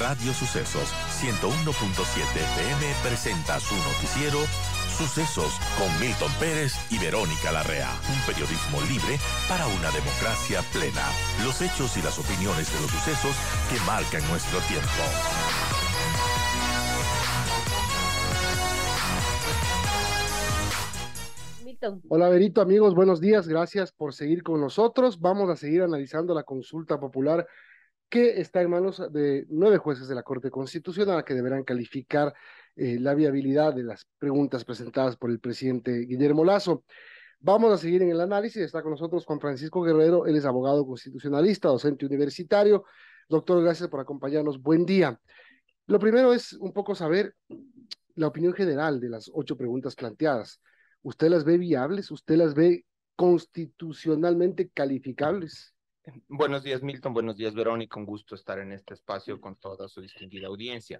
Radio Sucesos 101.7 FM presenta su noticiero Sucesos con Milton Pérez y Verónica Larrea. Un periodismo libre para una democracia plena. Los hechos y las opiniones de los sucesos que marcan nuestro tiempo. Hola Verito, amigos, buenos días. Gracias por seguir con nosotros. Vamos a seguir analizando la consulta popular que está en manos de nueve jueces de la Corte Constitucional que deberán calificar eh, la viabilidad de las preguntas presentadas por el presidente Guillermo Lazo. Vamos a seguir en el análisis. Está con nosotros Juan Francisco Guerrero. Él es abogado constitucionalista, docente universitario. Doctor, gracias por acompañarnos. Buen día. Lo primero es un poco saber la opinión general de las ocho preguntas planteadas. ¿Usted las ve viables? ¿Usted las ve constitucionalmente calificables? Buenos días, Milton. Buenos días, Verónica. Un gusto estar en este espacio con toda su distinguida audiencia.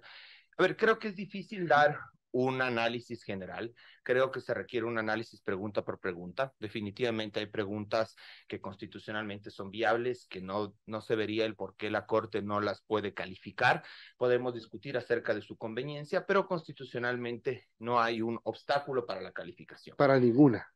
A ver, creo que es difícil dar un análisis general. Creo que se requiere un análisis pregunta por pregunta. Definitivamente hay preguntas que constitucionalmente son viables, que no, no se vería el por qué la Corte no las puede calificar. Podemos discutir acerca de su conveniencia, pero constitucionalmente no hay un obstáculo para la calificación. Para ninguna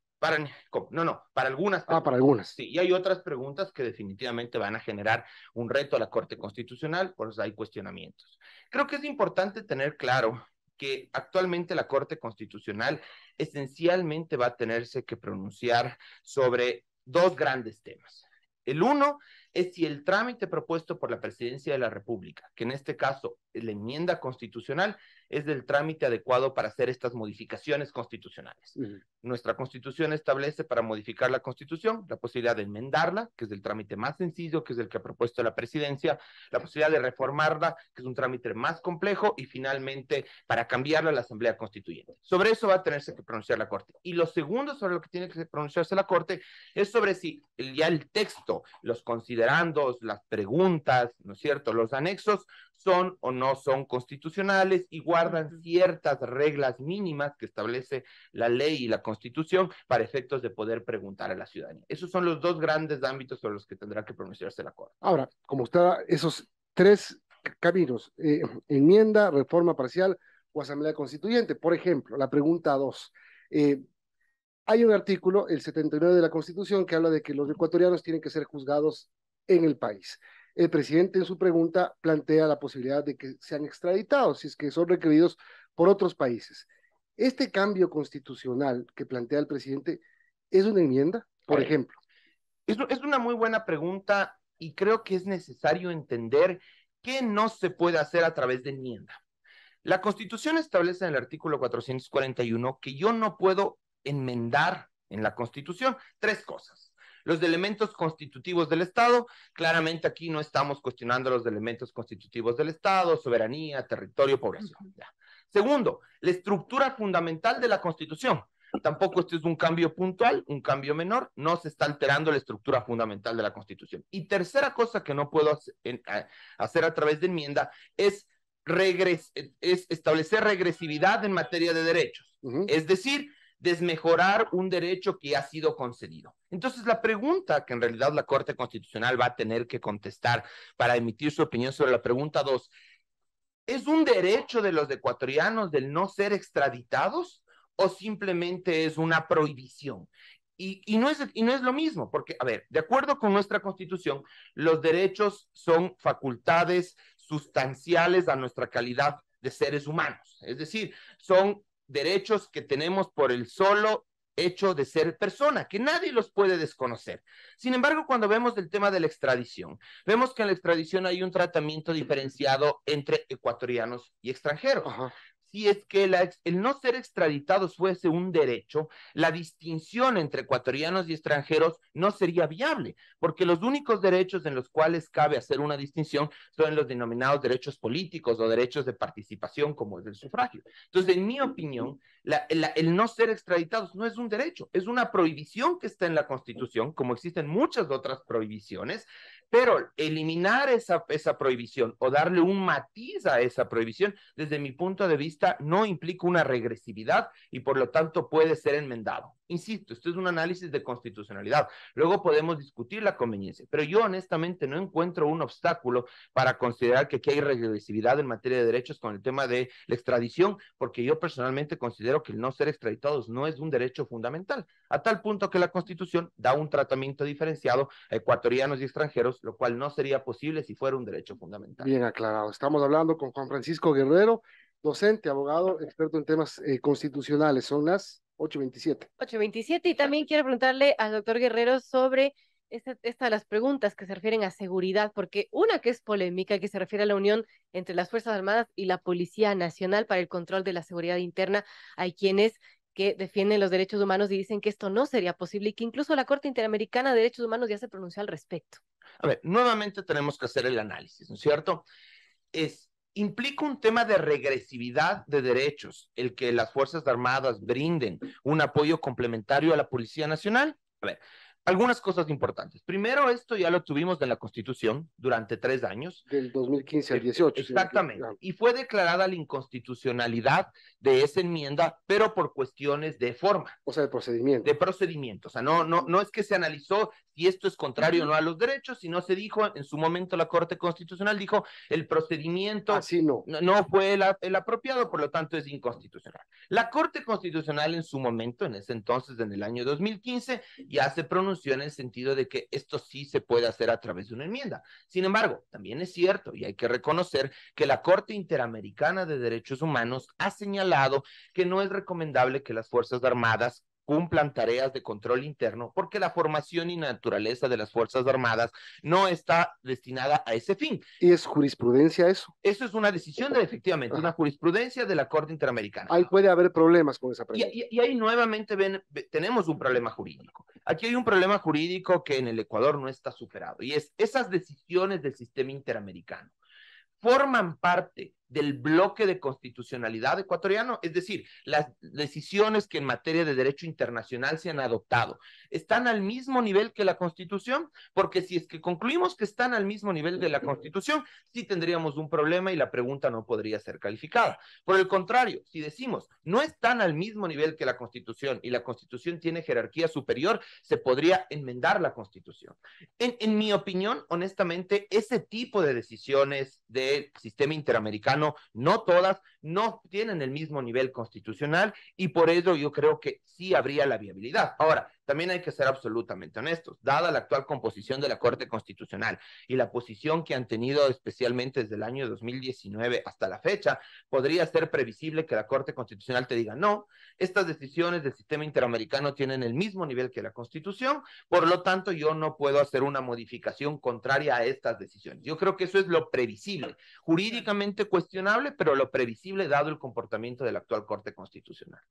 no, no, para algunas. Ah, para algunas. Sí, y hay otras preguntas que definitivamente van a generar un reto a la Corte Constitucional, por eso hay cuestionamientos. Creo que es importante tener claro que actualmente la Corte Constitucional esencialmente va a tenerse que pronunciar sobre dos grandes temas. El uno es si el trámite propuesto por la Presidencia de la República, que en este caso es la enmienda constitucional, es del trámite adecuado para hacer estas modificaciones constitucionales. Nuestra constitución establece para modificar la constitución la posibilidad de enmendarla, que es el trámite más sencillo, que es el que ha propuesto la presidencia, la posibilidad de reformarla, que es un trámite más complejo, y finalmente para cambiarla la Asamblea Constituyente. Sobre eso va a tenerse que pronunciar la Corte. Y lo segundo sobre lo que tiene que pronunciarse la Corte es sobre si ya el texto, los considerandos, las preguntas, ¿no es cierto?, los anexos son o no son constitucionales y guardan ciertas reglas mínimas que establece la ley y la constitución para efectos de poder preguntar a la ciudadanía. Esos son los dos grandes ámbitos sobre los que tendrá que pronunciarse la Corte. Ahora, como está esos tres caminos, eh, enmienda, reforma parcial o asamblea constituyente, por ejemplo, la pregunta dos. Eh, hay un artículo, el 79 de la Constitución, que habla de que los ecuatorianos tienen que ser juzgados en el país el presidente en su pregunta plantea la posibilidad de que sean extraditados si es que son requeridos por otros países. Este cambio constitucional que plantea el presidente es una enmienda, por ejemplo. Es, es una muy buena pregunta y creo que es necesario entender qué no se puede hacer a través de enmienda. La Constitución establece en el artículo 441 que yo no puedo enmendar en la Constitución tres cosas los elementos constitutivos del Estado, claramente aquí no estamos cuestionando los elementos constitutivos del Estado, soberanía, territorio, población. Segundo, la estructura fundamental de la Constitución. Tampoco esto es un cambio puntual, un cambio menor, no se está alterando la estructura fundamental de la Constitución. Y tercera cosa que no puedo hacer a través de enmienda es, establecer regresividad en materia de derechos. Es decir, desmejorar un derecho que ha sido concedido. Entonces, la pregunta que en realidad la Corte Constitucional va a tener que contestar para emitir su opinión sobre la pregunta dos, ¿es un derecho de los ecuatorianos del no ser extraditados o simplemente es una prohibición? Y, no es, y no es lo mismo, porque, a ver, de acuerdo con nuestra constitución, los derechos son facultades sustanciales a nuestra calidad de seres humanos. Es decir, son derechos que tenemos por el solo hecho de ser persona, que nadie los puede desconocer. Sin embargo, cuando vemos el tema de la extradición, vemos que en la extradición hay un tratamiento diferenciado entre ecuatorianos y extranjeros. Si es que el no ser extraditados fuese un derecho, la distinción entre ecuatorianos y extranjeros no sería viable, porque los únicos derechos en los cuales cabe hacer una distinción son los denominados derechos políticos o derechos de participación, como es el sufragio. Entonces, en mi opinión, el no ser extraditados no es un derecho, es una prohibición que está en la Constitución, como existen muchas otras prohibiciones, pero eliminar esa, esa prohibición o darle un matiz a esa prohibición, desde mi punto de vista, no implica una regresividad y por lo tanto puede ser enmendado. Insisto, esto es un análisis de constitucionalidad. Luego podemos discutir la conveniencia, pero yo honestamente no encuentro un obstáculo para considerar que aquí hay regresividad en materia de derechos con el tema de la extradición, porque yo personalmente considero que el no ser extraditados no es un derecho fundamental, a tal punto que la Constitución da un tratamiento diferenciado a ecuatorianos y extranjeros lo cual no sería posible si fuera un derecho fundamental. Bien aclarado. Estamos hablando con Juan Francisco Guerrero, docente, abogado, experto en temas eh, constitucionales. Son las 8.27. 8.27 y también quiero preguntarle al doctor Guerrero sobre esta, de las preguntas que se refieren a seguridad, porque una que es polémica, que se refiere a la unión entre las Fuerzas Armadas y la Policía Nacional para el control de la seguridad interna, hay quienes que defienden los derechos humanos y dicen que esto no sería posible y que incluso la Corte Interamericana de Derechos Humanos ya se pronunció al respecto. A ver, nuevamente tenemos que hacer el análisis, ¿no es cierto? Es, implica un tema de regresividad de derechos, el que las Fuerzas Armadas brinden un apoyo complementario a la Policía Nacional. A ver, algunas cosas importantes. Primero, esto ya lo tuvimos en la Constitución durante tres años. Del 2015 al 18. Eh, exactamente. Ah. Y fue declarada la inconstitucionalidad de esa enmienda, pero por cuestiones de forma. O sea, de procedimiento. De procedimiento. O sea, no, no, no es que se analizó si esto es contrario o no a los derechos, sino se dijo, en su momento la Corte Constitucional dijo, el procedimiento Así no. no fue el, el apropiado, por lo tanto es inconstitucional. La Corte Constitucional en su momento, en ese entonces, en el año 2015, ya se pronunció en el sentido de que esto sí se puede hacer a través de una enmienda. Sin embargo, también es cierto y hay que reconocer que la Corte Interamericana de Derechos Humanos ha señalado que no es recomendable que las Fuerzas Armadas cumplan tareas de control interno, porque la formación y naturaleza de las Fuerzas Armadas no está destinada a ese fin. ¿Y es jurisprudencia eso? Eso es una decisión, de, efectivamente, una jurisprudencia de la Corte Interamericana. Ahí puede haber problemas con esa pregunta. Y, ahí nuevamente ven, tenemos un problema jurídico. Aquí hay un problema jurídico que en el Ecuador no está superado, y es esas decisiones del sistema interamericano forman parte del bloque de constitucionalidad ecuatoriano, es decir, las decisiones que en materia de derecho internacional se han adoptado, están al mismo nivel que la Constitución, porque si es que concluimos que están al mismo nivel de la Constitución, sí tendríamos un problema y la pregunta no podría ser calificada. Por el contrario, si decimos no están al mismo nivel que la Constitución y la Constitución tiene jerarquía superior, se podría enmendar la Constitución. En, en mi opinión, honestamente, ese tipo de decisiones del sistema interamericano no todas, no tienen el mismo nivel constitucional y por eso yo creo que sí habría la viabilidad. Ahora, también hay que ser absolutamente honestos, dada la actual composición de la Corte Constitucional y la posición que han tenido especialmente desde el año 2019 hasta la fecha, podría ser previsible que la Corte Constitucional te diga, no, estas decisiones del sistema interamericano tienen el mismo nivel que la Constitución, por lo tanto yo no puedo hacer una modificación contraria a estas decisiones. Yo creo que eso es lo previsible, jurídicamente cuestionable, pero lo previsible dado el comportamiento de la actual Corte Constitucional.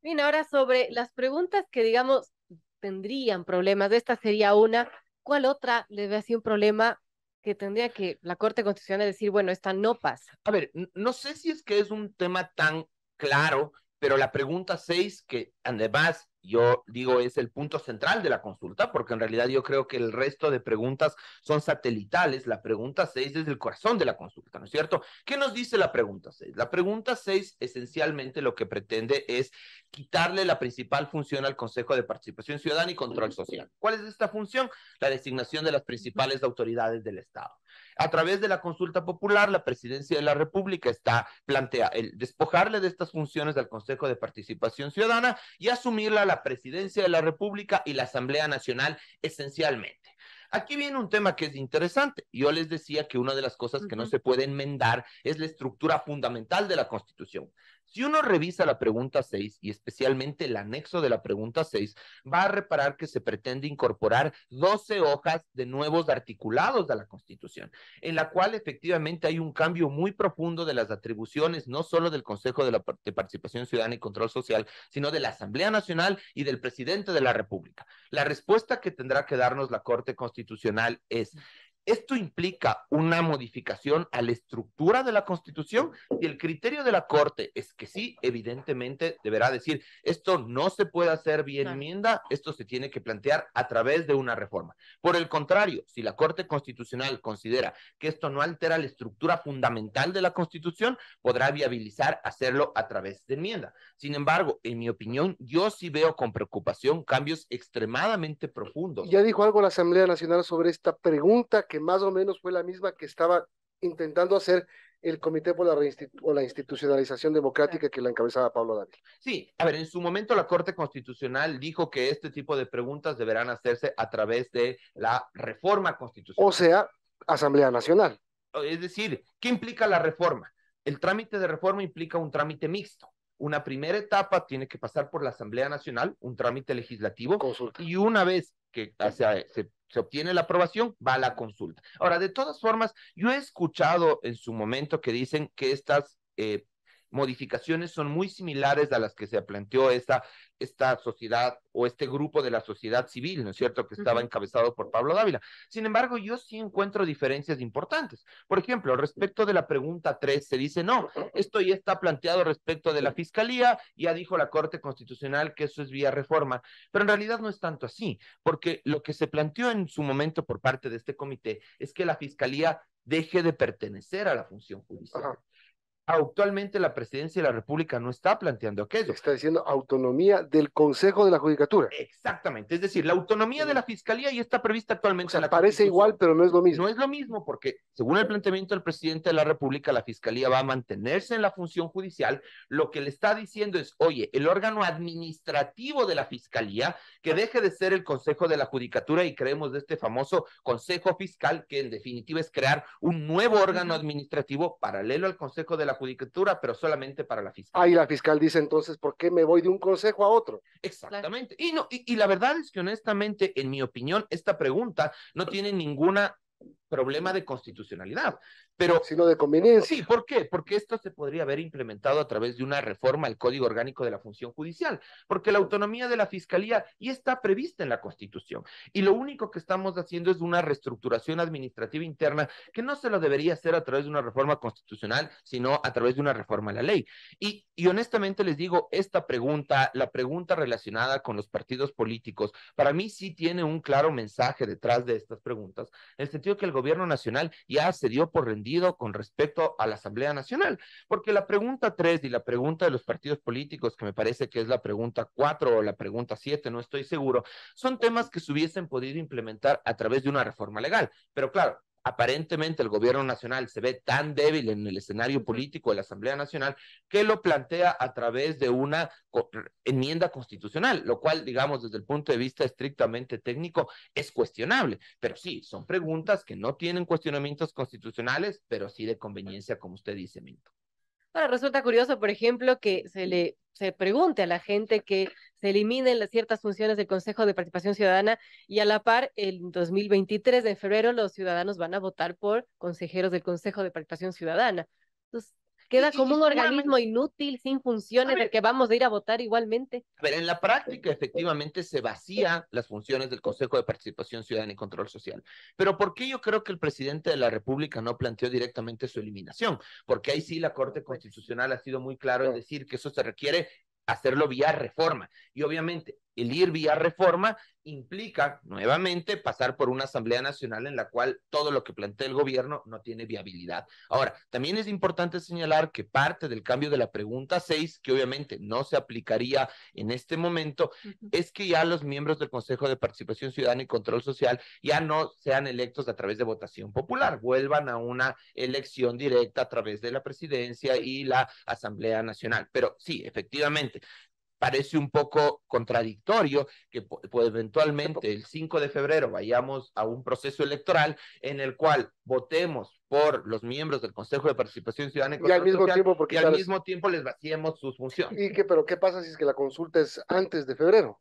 Bien, ahora sobre las preguntas que, digamos, tendrían problemas, esta sería una. ¿Cuál otra le ve así un problema que tendría que la Corte Constitucional decir, bueno, esta no pasa? A ver, no sé si es que es un tema tan claro, pero la pregunta 6, que además yo digo es el punto central de la consulta, porque en realidad yo creo que el resto de preguntas son satelitales. La pregunta 6 es el corazón de la consulta, ¿no es cierto? ¿Qué nos dice la pregunta 6? La pregunta 6 esencialmente lo que pretende es quitarle la principal función al Consejo de Participación Ciudadana y Control Social. ¿Cuál es esta función? La designación de las principales autoridades del Estado. A través de la consulta popular, la presidencia de la República está plantea el despojarle de estas funciones al Consejo de Participación Ciudadana y asumirla la presidencia de la República y la Asamblea Nacional esencialmente. Aquí viene un tema que es interesante. Yo les decía que una de las cosas que no se puede enmendar es la estructura fundamental de la Constitución. Si uno revisa la pregunta 6 y especialmente el anexo de la pregunta 6, va a reparar que se pretende incorporar 12 hojas de nuevos articulados de la Constitución, en la cual efectivamente hay un cambio muy profundo de las atribuciones, no solo del Consejo de, la, de Participación Ciudadana y Control Social, sino de la Asamblea Nacional y del presidente de la República. La respuesta que tendrá que darnos la Corte Constitucional es, esto implica una modificación a la estructura de la Constitución y el criterio de la Corte es que sí, evidentemente deberá decir, esto no se puede hacer bien enmienda, esto se tiene que plantear a través de una reforma. Por el contrario, si la Corte Constitucional considera que esto no altera la estructura fundamental de la Constitución, podrá viabilizar hacerlo a través de enmienda. Sin embargo, en mi opinión, yo sí veo con preocupación cambios extremadamente profundos. Ya dijo algo la Asamblea Nacional sobre esta pregunta que más o menos fue la misma que estaba intentando hacer el Comité por la, o la Institucionalización Democrática que la encabezaba Pablo Dávila. Sí, a ver, en su momento la Corte Constitucional dijo que este tipo de preguntas deberán hacerse a través de la reforma constitucional. O sea, Asamblea Nacional. Es decir, ¿qué implica la reforma? El trámite de reforma implica un trámite mixto una primera etapa tiene que pasar por la Asamblea Nacional, un trámite legislativo, y una vez que se se obtiene la aprobación, va a la consulta. Ahora, de todas formas, yo he escuchado en su momento que dicen que estas eh, modificaciones son muy similares a las que se planteó esta, esta sociedad o este grupo de la sociedad civil, ¿no es cierto?, que estaba encabezado por Pablo Dávila. Sin embargo, yo sí encuentro diferencias importantes. Por ejemplo, respecto de la pregunta 3, se dice, no, esto ya está planteado respecto de la Fiscalía, ya dijo la Corte Constitucional que eso es vía reforma, pero en realidad no es tanto así, porque lo que se planteó en su momento por parte de este comité es que la Fiscalía deje de pertenecer a la función judicial. Actualmente la presidencia de la República no está planteando aquello. Está diciendo autonomía del Consejo de la Judicatura. Exactamente, es decir, la autonomía de la Fiscalía y está prevista actualmente. la parece igual, pero no es lo mismo. No es lo mismo porque, según el planteamiento del presidente de la República, la Fiscalía va a mantenerse en la función judicial. Lo que le está diciendo es, oye, el órgano administrativo de la Fiscalía, que deje de ser el Consejo de la Judicatura y creemos de este famoso Consejo Fiscal, que en definitiva es crear un nuevo órgano administrativo paralelo al Consejo de la judicatura, pero solamente para la fiscal. Ah, y la fiscal dice entonces, ¿por qué me voy de un consejo a otro? Exactamente. Y, no, y la verdad es que honestamente, en mi opinión, esta pregunta no tiene ninguna problema de constitucionalidad, pero... Sino de conveniencia. Sí, ¿por qué? Porque esto se podría haber implementado a través de una reforma al Código Orgánico de la Función Judicial, porque la autonomía de la Fiscalía ya está prevista en la Constitución, y lo único que estamos haciendo es una reestructuración administrativa interna que no se lo debería hacer a través de una reforma constitucional, sino a través de una reforma a la ley. Y, y honestamente les digo, esta pregunta, la pregunta relacionada con los partidos políticos, para mí sí tiene un claro mensaje detrás de estas preguntas, en el sentido que el gobierno nacional ya se dio por rendido con respecto a la Asamblea Nacional. Porque la pregunta tres y la pregunta de los partidos políticos, que me parece que es la pregunta cuatro o la pregunta siete, no estoy seguro, son temas que se hubiesen podido implementar a través de una reforma legal. Pero claro, aparentemente el gobierno nacional se ve tan débil en el escenario político de la Asamblea Nacional que lo plantea a través de una enmienda constitucional, lo cual, digamos, desde el punto de vista estrictamente técnico, es cuestionable. Pero sí, son preguntas que no tienen cuestionamientos constitucionales, pero sí de conveniencia, como usted dice, Minto resulta curioso, por ejemplo, que se le se pregunte a la gente que se eliminen las ciertas funciones del Consejo de Participación Ciudadana y a la par, el 2023, de febrero, los ciudadanos van a votar por consejeros del Consejo de Participación Ciudadana. Entonces, Queda como un organismo inútil, sin funciones, del que vamos a ir a votar igualmente. Pero en la práctica, este, este. efectivamente, se vacía las funciones del Consejo de Participación Ciudadana y Control Social. Pero ¿por qué yo creo que el presidente de la República no planteó directamente su eliminación? Porque ahí sí la Corte Constitucional ha sido muy claro en decir que eso se requiere hacerlo vía reforma. Y obviamente, el ir vía reforma implica nuevamente pasar por una Asamblea Nacional en la cual todo lo que plantea el gobierno no tiene viabilidad. Ahora, también es importante señalar que parte del cambio de la pregunta 6, que obviamente no se aplicaría en este momento, es que ya los miembros del Consejo de Participación Ciudadana y Control Social ya no sean electos a través de votación popular, vuelvan a una elección directa a través de la presidencia y la Asamblea Nacional. Pero sí, efectivamente, parece un poco contradictorio que pues, eventualmente el 5 de febrero vayamos a un proceso electoral en el cual votemos por los miembros del Consejo de Participación Ciudadana y, al mismo tiempo les vaciemos sus funciones. Y pero qué pasa si es que la consulta es antes de febrero?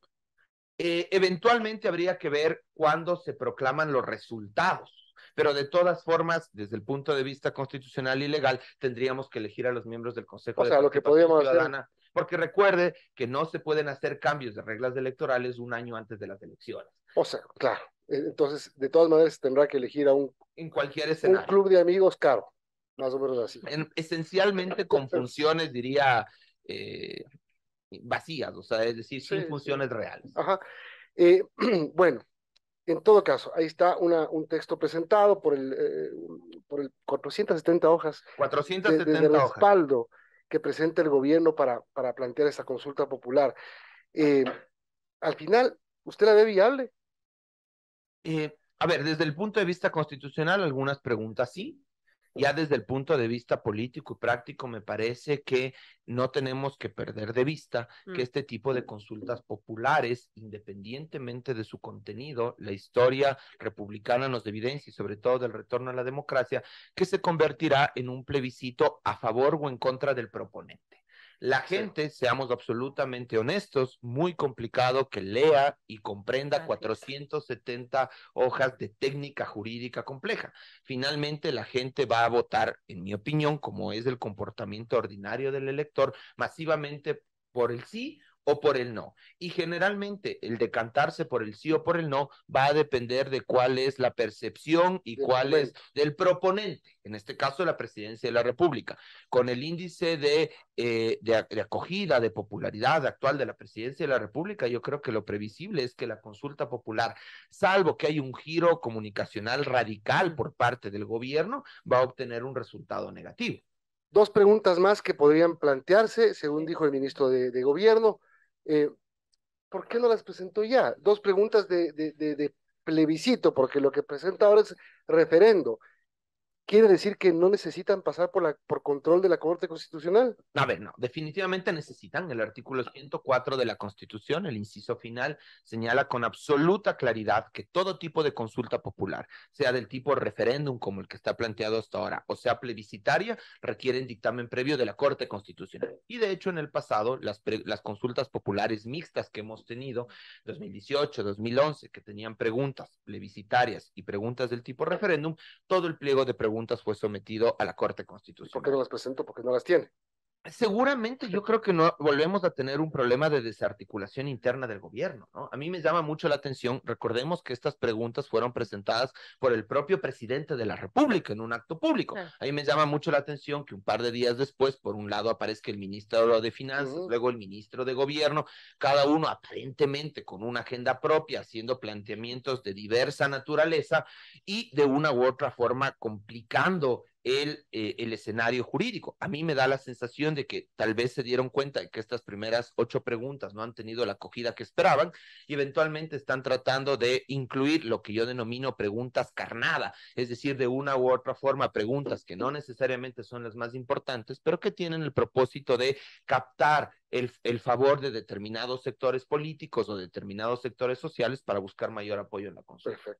Eh, eventualmente habría que ver cuándo se proclaman los resultados pero de todas formas, desde el punto de vista constitucional y legal, tendríamos que elegir a los miembros del Consejo o de sea, lo que podríamos Ciudadana porque recuerde que no se pueden hacer cambios de reglas electorales un año antes de las elecciones. O sea, claro. Eh, entonces, de todas maneras, tendrá que elegir a un, en cualquier escenario. club de amigos caro, más o menos así. esencialmente con funciones, diría, eh, vacías, o sea, es decir, sin funciones reales. Ajá. Eh, bueno, en todo caso, ahí está un texto presentado por el, por el 470 hojas. 470 de, de, respaldo que presenta el gobierno para, para plantear esa consulta popular. Eh, al final, ¿usted la ve viable? Eh, a ver, desde el punto de vista constitucional, algunas preguntas sí, ya desde el punto de vista político y práctico, me parece que no tenemos que perder de vista que mm. este tipo de consultas populares, independientemente de su contenido, la historia republicana nos evidencia, y sobre todo del retorno a la democracia, que se convertirá en un plebiscito a favor o en contra del proponente. La gente, seamos absolutamente honestos, muy complicado que lea y comprenda 470 hojas de técnica jurídica compleja. Finalmente, la gente va a votar, en mi opinión, como es el comportamiento ordinario del elector, masivamente por el sí o por el no. Y generalmente el decantarse por el sí o por el no va a depender de cuál es la percepción y cuál es del proponente, en este caso la presidencia de la República. Con el índice de, eh, de, acogida, de popularidad actual de la presidencia de la República, yo creo que lo previsible es que la consulta popular, salvo que hay un giro comunicacional radical por parte del gobierno, va a obtener un resultado negativo. Dos preguntas más que podrían plantearse, según dijo el ministro de Gobierno. Eh, ¿Por qué no las presentó ya? Dos preguntas de, de plebiscito, porque lo que presenta ahora es referendo quiere decir que no necesitan pasar por, la, por control de la Corte Constitucional. A ver, no, definitivamente necesitan. El artículo 104 de la Constitución, el inciso final, señala con absoluta claridad que todo tipo de consulta popular, sea del tipo referéndum como el que está planteado hasta ahora, o sea plebiscitaria, requieren dictamen previo de la Corte Constitucional. Y de hecho, en el pasado, las, las consultas populares mixtas que hemos tenido, 2018, 2011, que tenían preguntas plebiscitarias y preguntas del tipo referéndum, todo el pliego de preguntas fue sometido a la Corte Constitucional. ¿Por qué no las presento? Porque no las tiene seguramente yo creo que no volvemos a tener un problema de desarticulación interna del gobierno, ¿no? A mí me llama mucho la atención, recordemos que estas preguntas fueron presentadas por el propio presidente de la República en un acto público. A mí me llama mucho la atención que un par de días después, por un lado aparezca el ministro de Finanzas, luego el ministro de Gobierno, cada uno aparentemente con una agenda propia, haciendo planteamientos de diversa naturaleza y de una u otra forma complicando eh, el, escenario jurídico. A mí me da la sensación de que tal vez se dieron cuenta de que estas primeras ocho preguntas no han tenido la acogida que esperaban y eventualmente están tratando de incluir lo que yo denomino preguntas carnada, es decir, de una u otra forma preguntas que no necesariamente son las más importantes, pero que tienen el propósito de captar el, favor de determinados sectores políticos o determinados sectores sociales para buscar mayor apoyo en la consulta.